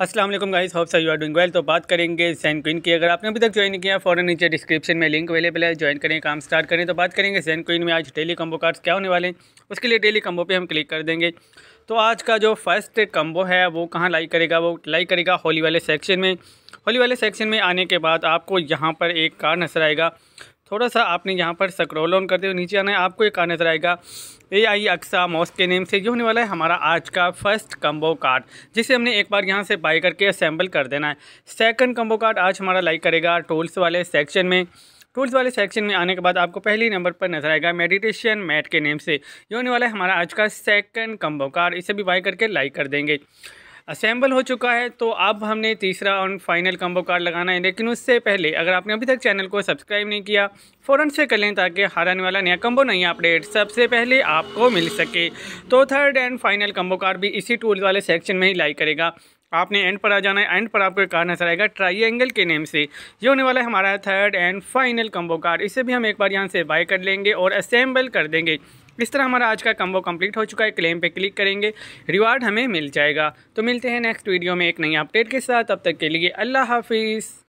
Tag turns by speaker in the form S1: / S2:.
S1: Aslam guys hopes you are doing well तो बात करेंगे सैन क्वीन की अगर आपने अभी तक ज्वाइन नहीं किया फ़ौरन नीचे डिस्क्रिप्शन में लिंक अवेलेबल है ज्वाइन करें काम स्टार्ट करें तो बात करेंगे सैन क्वीन में आज डेली कम्बो कार्ड्स क्या होने वाले हैं उसके लिए डेली कम्बो पे हम क्लिक कर देंगे तो आज का जो फर्स्ट कम्बो है वो कहाँ लाइक करेगा वो लाइक करेगा होली वाले सेक्शन में होली वाले सेक्शन में आने के बाद आपको यहाँ पर एक कार्ड नजर आएगा थोड़ा सा आपने यहाँ पर सक्रोल ऑन करते हुए नीचे आना है आपको एक नजर आएगा ए आई अक्सा मॉस के नेम से ये होने वाला है हमारा आज का फर्स्ट कम्बो कार्ड जिसे हमने एक बार यहाँ से बाई करके असेंबल कर देना है सेकंड कम्बो कार्ड आज हमारा लाइक करेगा टूल्स वाले सेक्शन में टूल्स वाले सेक्शन में आने के बाद आपको पहले नंबर पर नजर आएगा मेडिटेशन मैट के नेम से ये होने वाला है हमारा आज का सेकंड कम्बो कार्ड इसे भी बाई करके लाइक कर देंगे असेंबल हो चुका है तो अब हमने तीसरा और फाइनल कम्बो कार्ड लगाना है लेकिन उससे पहले अगर आपने अभी तक चैनल को सब्सक्राइब नहीं किया फ़ौरन से कर लें ताकि हर आने वाला नया कम्बो नया अपडेट सबसे पहले आपको मिल सके तो third and final combo card भी इसी टूल वाले सेक्शन में ही लाइक करेगा आपने एंड पर आ जाना है एंड पर आपको एक कार्ड नजर आएगा ट्राइंगल के नेम से ये होने वाला है हमारा third and final combo card इसे भी हम एक बार यहाँ से बाय कर लेंगे और असेंबल कर देंगे इस तरह हमारा आज का कम्बो कंप्लीट हो चुका है क्लेम पे क्लिक करेंगे रिवार्ड हमें मिल जाएगा तो मिलते हैं नेक्स्ट वीडियो में एक नई अपडेट के साथ अब तक के लिए अल्लाह हाफिज़